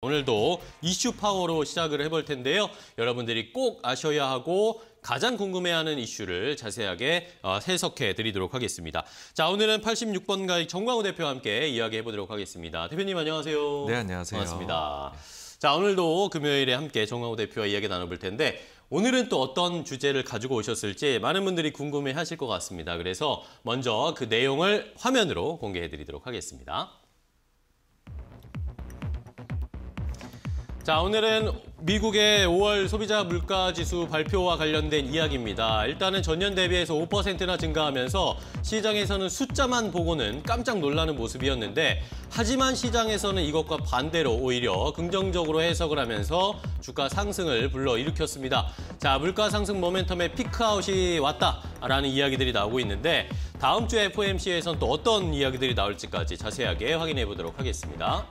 오늘도 이슈 파워로 시작을 해볼 텐데요. 여러분들이 꼭 아셔야 하고 가장 궁금해하는 이슈를 자세하게 어, 해석해 드리도록 하겠습니다. 자, 오늘은 86번 가입 정광우 대표와 함께 이야기해 보도록 하겠습니다. 대표님 안녕하세요. 네, 안녕하세요. 반갑습니다. 자, 오늘도 금요일에 함께 정광우 대표와 이야기 나눠볼 텐데 오늘은 또 어떤 주제를 가지고 오셨을지 많은 분들이 궁금해 하실 것 같습니다. 그래서 먼저 그 내용을 화면으로 공개해 드리도록 하겠습니다. 자, 오늘은 미국의 5월 소비자 물가 지수 발표와 관련된 이야기입니다. 일단은 전년 대비해서 5%나 증가하면서 시장에서는 숫자만 보고는 깜짝 놀라는 모습이었는데 하지만 시장에서는 이것과 반대로 오히려 긍정적으로 해석을 하면서 주가 상승을 불러일으켰습니다. 자, 물가 상승 모멘텀의 피크아웃이 왔다라는 이야기들이 나오고 있는데 다음 주 f o m c 에서는또 어떤 이야기들이 나올지까지 자세하게 확인해 보도록 하겠습니다.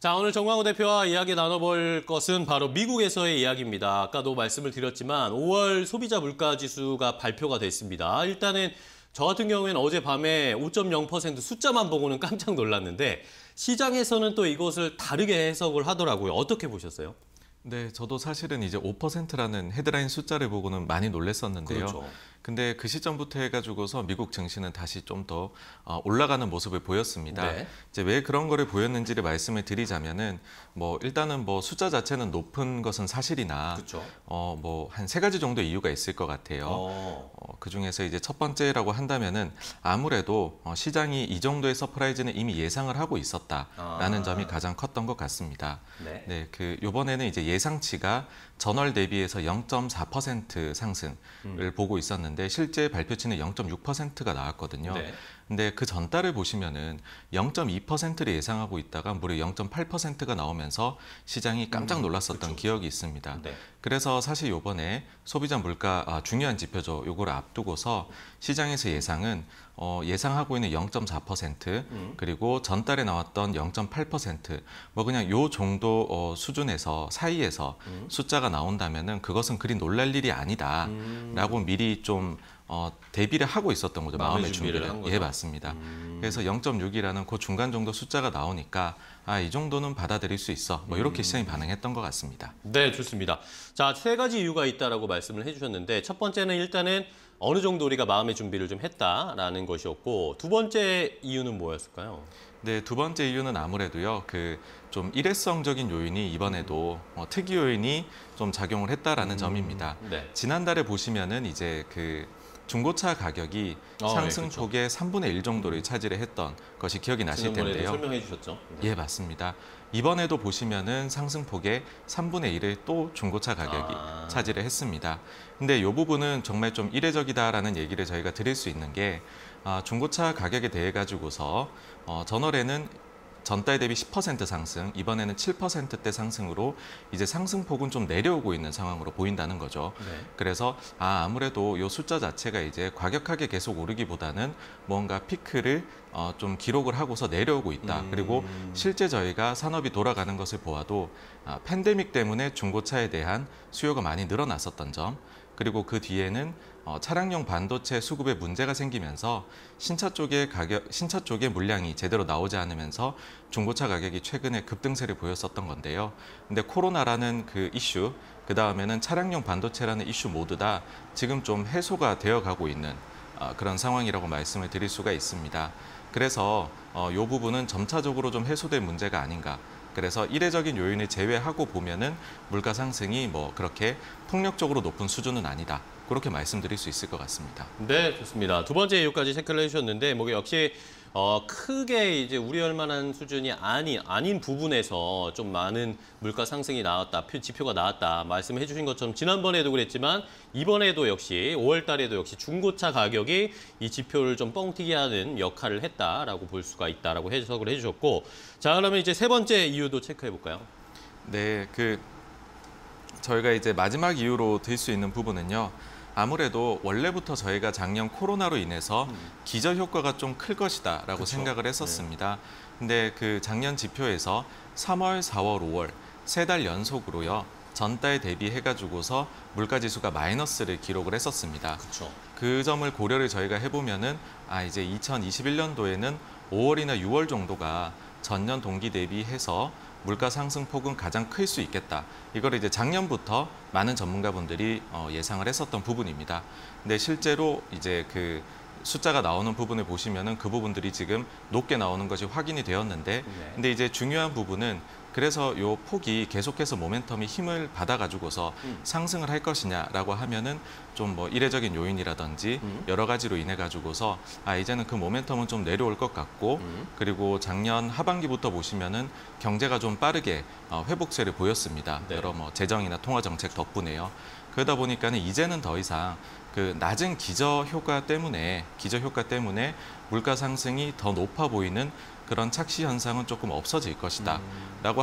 자, 오늘 정광호 대표와 이야기 나눠볼 것은 바로 미국에서의 이야기입니다. 아까도 말씀을 드렸지만 5월 소비자 물가 지수가 발표가 됐습니다. 일단은 저 같은 경우에는 어젯밤에 5.0% 숫자만 보고는 깜짝 놀랐는데 시장에서는 또 이것을 다르게 해석을 하더라고요. 어떻게 보셨어요? 네, 저도 사실은 이제 5%라는 헤드라인 숫자를 보고는 많이 놀랐었는데요. 그렇죠. 근데 그 시점부터 해가지고서 미국 증시는 다시 좀더 어, 올라가는 모습을 보였습니다. 네. 이제 왜 그런 거를 보였는지를 말씀을 드리자면은 뭐 일단은 뭐 숫자 자체는 높은 것은 사실이나 어 뭐 한 세 가지 정도 이유가 있을 것 같아요. 어. 어. 그 중에서 이제 첫 번째라고 한다면은 아무래도 어, 시장이 이 정도의 서프라이즈는 이미 예상을 하고 있었다라는 아. 점이 가장 컸던 것 같습니다. 네. 네, 그 요번에는 이제 예상치가 전월 대비해서 0.4% 상승을 음. 보고 있었는데. 나왔는데 실제 발표치는 0.6%가 나왔거든요. 네. 근데 그 전달을 보시면은 0.2%를 예상하고 있다가 무려 0.8%가 나오면서 시장이 깜짝 음, 놀랐었던 음, 기억이 있습니다. 네. 그래서 사실 요번에 소비자 물가 아, 중요한 지표죠. 요거를 앞두고서 시장에서 예상은 어, 예상하고 있는 0.4% 음. 그리고 전달에 나왔던 0.8%뭐 그냥 요 정도 어, 수준에서 사이에서 음. 숫자가 나온다면은 그것은 그리 놀랄 일이 아니다라고 음. 미리 좀 어, 대비를 하고 있었던 거죠. 마음의, 마음의 준비를. 준비를 예, 맞습니다. 음. 그래서 0.6이라는 그 중간 정도 숫자가 나오니까 아, 이 정도는 받아들일 수 있어. 뭐 이렇게 음. 시장이 반응했던 것 같습니다. 네, 좋습니다. 자, 세 가지 이유가 있다라고 말씀을 해주셨는데 첫 번째는 일단은 어느 정도 우리가 마음의 준비를 좀 했다라는 것이었고 두 번째 이유는 뭐였을까요? 네, 두 번째 이유는 아무래도요. 그 좀 일회성적인 요인이 이번에도 어, 뭐 특이 요인이 좀 작용을 했다라는 음. 점입니다. 네. 지난달에 보시면은 이제 그 중고차 가격이 아, 상승폭의 예, 3분의 1 정도를 차지를 했던 것이 기억이 나실 텐데요. 설명해 주셨죠. 네. 예, 맞습니다. 이번에도 보시면은 상승폭의 3분의 1을 또 중고차 가격이 아... 차지를 했습니다. 근데 이 부분은 정말 좀 이례적이다라는 얘기를 저희가 드릴 수 있는 게 아, 중고차 가격에 대해 가지고서 어, 저널에는 전달 대비 10% 상승, 이번에는 7%대 상승으로 이제 상승폭은 좀 내려오고 있는 상황으로 보인다는 거죠. 네. 그래서 아, 아무래도 이 숫자 자체가 이제 과격하게 계속 오르기보다는 뭔가 피크를 어, 좀 기록을 하고서 내려오고 있다. 음... 그리고 실제 저희가 산업이 돌아가는 것을 보아도 아, 팬데믹 때문에 중고차에 대한 수요가 많이 늘어났었던 점, 그리고 그 뒤에는 어, 차량용 반도체 수급에 문제가 생기면서 신차 쪽의 가격, 신차 쪽의 물량이 제대로 나오지 않으면서 중고차 가격이 최근에 급등세를 보였었던 건데요. 근데 코로나라는 그 이슈, 그 다음에는 차량용 반도체라는 이슈 모두 다 지금 좀 해소가 되어가고 있는 어, 그런 상황이라고 말씀을 드릴 수가 있습니다. 그래서 어, 이 부분은 점차적으로 좀 해소될 문제가 아닌가. 그래서 이례적인 요인을 제외하고 보면은 물가 상승이 뭐 그렇게 폭력적으로 높은 수준은 아니다. 그렇게 말씀드릴 수 있을 것 같습니다. 네, 좋습니다. 두 번째 이유까지 체크를 해주셨는데 뭐 역시 어, 크게 이제 우려할 만한 수준이 아니, 아닌 부분에서 좀 많은 물가 상승이 나왔다, 지표가 나왔다 말씀해 주신 것처럼 지난번에도 그랬지만 이번에도 역시 5월 달에도 역시 중고차 가격이 이 지표를 좀 뻥튀기 하는 역할을 했다라고 볼 수가 있다라고 해석을 해 주셨고 자, 그러면 이제 세 번째 이유도 체크해 볼까요? 네, 그 저희가 이제 마지막 이유로 들 수 있는 부분은요. 아무래도 원래부터 저희가 작년 코로나로 인해서 음. 기저 효과가 좀 클 것이다라고 그쵸? 생각을 네. 했었습니다. 네. 근데 그 작년 지표에서 3월, 4월, 5월 세 달 연속으로요. 전달 대비해가지고서 물가지수가 마이너스를 기록을 했었습니다. 그쵸. 그 점을 고려를 저희가 해보면은 아 이제 2021년도에는 5월이나 6월 정도가 전년 동기 대비해서 물가 상승폭은 가장 클 수 있겠다. 이걸 이제 작년부터 많은 전문가분들이 어, 예상을 했었던 부분입니다. 근데 실제로 이제 그 숫자가 나오는 부분을 보시면은 그 부분들이 지금 높게 나오는 것이 확인이 되었는데 네. 근데 이제 중요한 부분은 그래서 요 폭이 계속해서 모멘텀이 힘을 받아가지고서 음. 상승을 할 것이냐라고 하면은 좀 뭐 이례적인 요인이라든지 음. 여러 가지로 인해 가지고서 아 이제는 그 모멘텀은 좀 내려올 것 같고 음. 그리고 작년 하반기부터 보시면은 경제가 좀 빠르게 어, 회복세를 보였습니다. 네. 여러 뭐 재정이나 통화 정책 덕분에요. 그러다 보니까는 이제는 더 이상 그 낮은 기저 효과 때문에 기저 효과 때문에 물가 상승이 더 높아 보이는 그런 착시 현상은 조금 없어질 것이다라고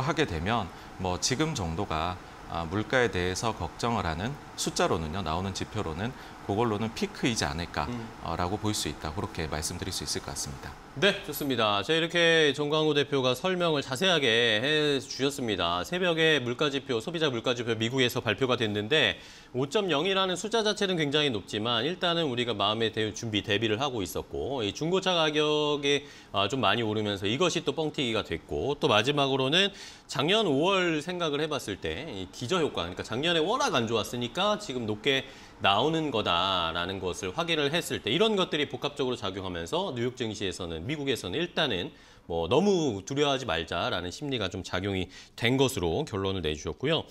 음. 하게 되면 뭐 지금 정도가 아, 물가에 대해서 걱정을 하는 숫자로는요 나오는 지표로는 그걸로는 피크이지 않을까라고 음. 볼수 있다 그렇게 말씀드릴 수 있을 것 같습니다. 네, 좋습니다. 자 이렇게 정광호 대표가 설명을 자세하게 해 주셨습니다. 새벽에 물가지표, 소비자 물가지표 미국에서 발표가 됐는데 5.0이라는 숫자 자체는 굉장히 높지만 일단은 우리가 마음에 대 준비 대비를 하고 있었고 이 중고차 가격이 아, 좀 많이 오르면서 이것이 또 뻥튀기가 됐고 또 마지막으로는 작년 5월 생각을 해봤을 때 기저효과, 그러니까 작년에 워낙 안 좋았으니까 지금 높게 나오는 거다라는 것을 확인을 했을 때 이런 것들이 복합적으로 작용하면서 뉴욕 증시에서는 미국에서는 일단은 뭐 너무 두려워하지 말자라는 심리가 좀 작용이 된 것으로 결론을 내주셨고요.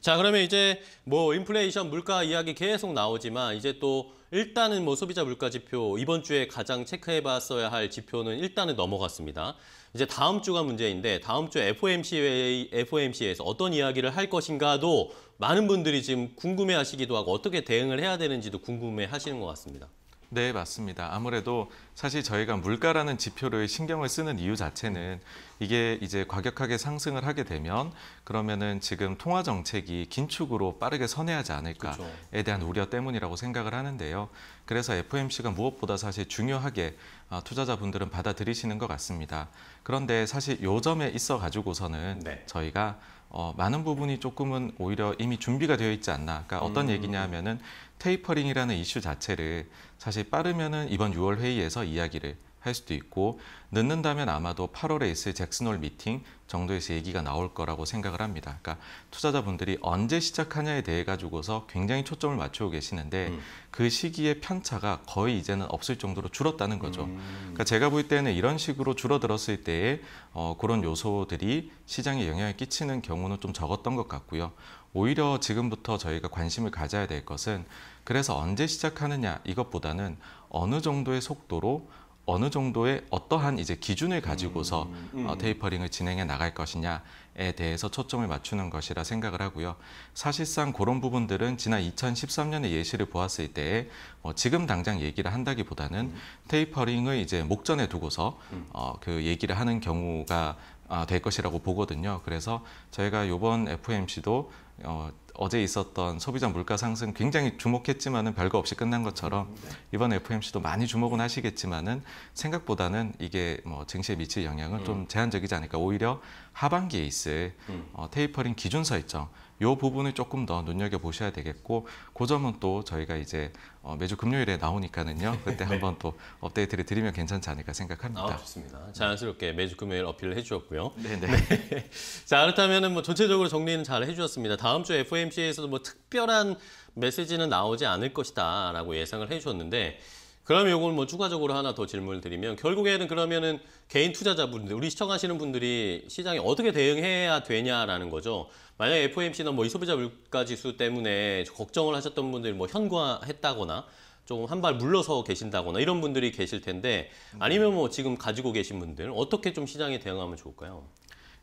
자 그러면 이제 뭐 인플레이션 물가 이야기 계속 나오지만 이제 또 일단은 뭐 소비자 물가 지표 이번 주에 가장 체크해봤어야 할 지표는 일단은 넘어갔습니다. 이제 다음 주가 문제인데 다음 주 FOMC FOMC에서 어떤 이야기를 할 것인가도 많은 분들이 지금 궁금해하시기도 하고 어떻게 대응을 해야 되는지도 궁금해하시는 것 같습니다. 네, 맞습니다. 아무래도 사실 저희가 물가라는 지표를 신경을 쓰는 이유 자체는 이게 이제 과격하게 상승을 하게 되면 그러면은 지금 통화 정책이 긴축으로 빠르게 선회하지 않을까에 대한 우려 때문이라고 생각을 하는데요. 그래서 FOMC가 무엇보다 사실 중요하게 어, 투자자분들은 받아들이시는 것 같습니다. 그런데 사실 요점에 있어 가지고서는 네. 저희가 어, 많은 부분이 조금은 오히려 이미 준비가 되어 있지 않나. 그러니까 어떤 음. 얘기냐면은 하 테이퍼링이라는 이슈 자체를 사실 빠르면은 이번 6월 회의에서 이야기를 할 수도 있고 늦는다면 아마도 8월에 있을 잭슨홀 미팅 정도에서 얘기가 나올 거라고 생각을 합니다. 그러니까 투자자분들이 언제 시작하냐에 대해 가지고서 굉장히 초점을 맞추고 계시는데 음. 그시기에 편차가 거의 이제는 없을 정도로 줄었다는 거죠. 음. 그러니까 제가 볼 때는 이런 식으로 줄어들었을 때에 어, 그런 요소들이 시장에 영향을 끼치는 경우는 좀 적었던 것 같고요. 오히려 지금부터 저희가 관심을 가져야 될 것은 그래서 언제 시작하느냐 이것보다는 어느 정도의 속도로 어느 정도의 어떠한 이제 기준을 가지고서 음, 음, 음. 어, 테이퍼링을 진행해 나갈 것이냐에 대해서 초점을 맞추는 것이라 생각을 하고요. 사실상 그런 부분들은 지난 2013년에 예시를 보았을 때에 뭐 지금 당장 얘기를 한다기보다는 음. 테이퍼링을 이제 목전에 두고서 음. 어, 그 얘기를 하는 경우가 어, 될 것이라고 보거든요. 그래서 저희가 이번 FOMC도 어, 어제 있었던 소비자 물가 상승 굉장히 주목했지만은 별거 없이 끝난 것처럼 네. 이번 FOMC도 많이 주목은 하시겠지만은 생각보다는 이게 뭐 증시에 미칠 영향은 좀 음. 제한적이지 않을까. 오히려 하반기에 있을 음. 어, 테이퍼링 기준 설정 요 부분을 조금 더 눈여겨 보셔야 되겠고 그 점은 또 저희가 이제 어, 매주 금요일에 나오니까는요 그때 네. 한번 또 업데이트를 드리면 괜찮지 않을까 생각합니다. 아, 좋습니다. 자연스럽게 매주 금요일 어필을 해주었고요 네네. 네. 네. 자 그렇다면은 뭐 전체적으로 정리는 잘 해주셨습니다. 다음 주 FOMC에서도 뭐 특별한 메시지는 나오지 않을 것이다라고 예상을 해주셨는데 그럼 이걸 뭐 추가적으로 하나 더 질문을 드리면 결국에는 그러면은 개인 투자자분들 우리 시청하시는 분들이 시장에 어떻게 대응해야 되냐라는 거죠. 만약 FOMC나 뭐 소비자 물가 지수 때문에 걱정을 하셨던 분들이 뭐 현과했다거나 조금 한발 물러서 계신다거나 이런 분들이 계실 텐데 아니면 뭐 지금 가지고 계신 분들 어떻게 좀 시장에 대응하면 좋을까요?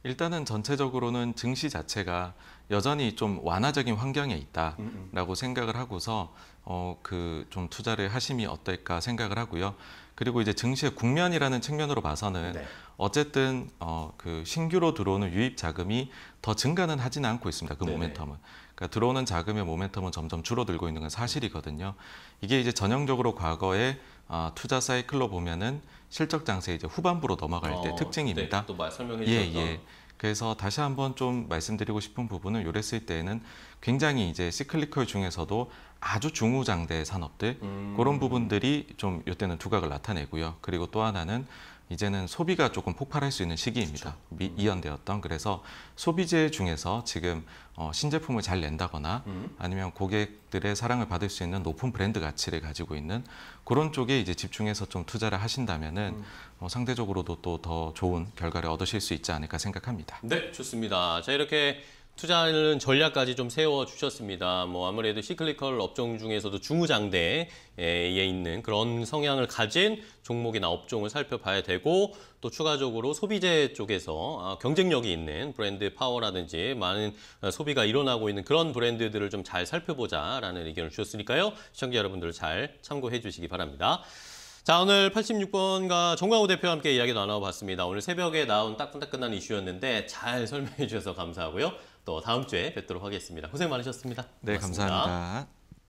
일단은 전체적으로는 증시 자체가 여전히 좀 완화적인 환경에 있다라고 음, 음. 생각을 하고서 어 그 좀 투자를 하심이 어떨까 생각을 하고요. 그리고 이제 증시의 국면이라는 측면으로 봐서는 네. 어쨌든 어 그 신규로 들어오는 유입 자금이 더 증가는 하지는 않고 있습니다. 그 네네. 모멘텀은. 그러니까 들어오는 자금의 모멘텀은 점점 줄어들고 있는 건 사실이거든요. 이게 이제 전형적으로 과거에 아, 투자 사이클로 보면은 실적 장세 이제 후반부로 넘어갈 어, 때 네, 특징입니다. 네, 또 설명해 예, 주셨던. 예, 예. 그래서 다시 한번 좀 말씀드리고 싶은 부분은 요랬을 때에는 굉장히 이제 시클리컬 중에서도 아주 중후장대 산업들 음. 그런 부분들이 좀 이때는 두각을 나타내고요. 그리고 또 하나는 이제는 소비가 조금 폭발할 수 있는 시기입니다. 그렇죠. 미, 음. 이연되었던 그래서 소비재 중에서 지금 어, 신제품을 잘 낸다거나 음. 아니면 고객들의 사랑을 받을 수 있는 높은 브랜드 가치를 가지고 있는 그런 쪽에 이제 집중해서 좀 투자를 하신다면은 음. 어, 상대적으로도 또 더 좋은 결과를 얻으실 수 있지 않을까 생각합니다. 네, 좋습니다. 자 이렇게 투자하는 전략까지 좀 세워주셨습니다. 뭐 아무래도 시클리컬 업종 중에서도 중우장대에 예, 있는 그런 성향을 가진 종목이나 업종을 살펴봐야 되고 또 추가적으로 소비재 쪽에서 아, 경쟁력이 있는 브랜드 파워라든지 많은 어, 소비가 일어나고 있는 그런 브랜드들을 좀 잘 살펴보자라는 의견을 주셨으니까요. 시청자 여러분들 잘 참고해 주시기 바랍니다. 자 오늘 86번과 정광호 대표와 함께 이야기 나눠봤습니다. 오늘 새벽에 나온 따끈따끈한 이슈였는데 잘 설명해 주셔서 감사하고요. 또 다음 주에 뵙도록 하겠습니다. 고생 많으셨습니다. 네, 고맙습니다. 감사합니다.